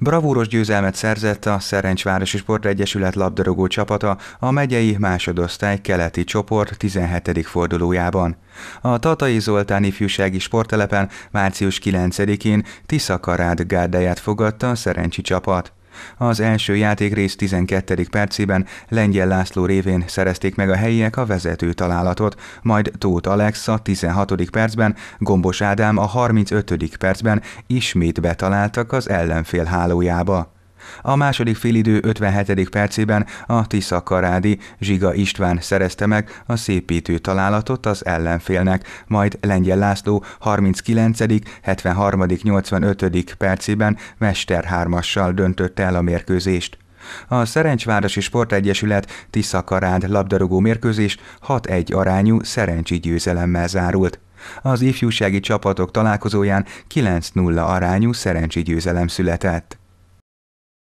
Bravúros győzelmet szerzett a Szerencsvárosi Sportegyesület labdarúgó csapata a megyei másodosztály keleti csoport 17. fordulójában. A Tatai Zoltán ifjúsági sporttelepen március 9-én Tiszakarád gárdáját fogadta a szerencsi csapat. Az első játékrész 12. percében Lengyel László révén szerezték meg a helyiek a vezető találatot, majd Tóth Alex a 16. percben, Gombos Ádám a 35. percben ismét betaláltak az ellenfél hálójába. A második félidő 57. percében a Tisza Karádi Zsiga István szerezte meg a szépítő találatot az ellenfélnek, majd Lengyel László 39., 73., 85. percében Mester 3-assal döntötte el a mérkőzést. A Szerencsvárosi Sportegyesület Tisza Karád labdarúgó mérkőzés 6-1 arányú szerencsi győzelemmel zárult. Az ifjúsági csapatok találkozóján 9-0 arányú szerencsi győzelem született.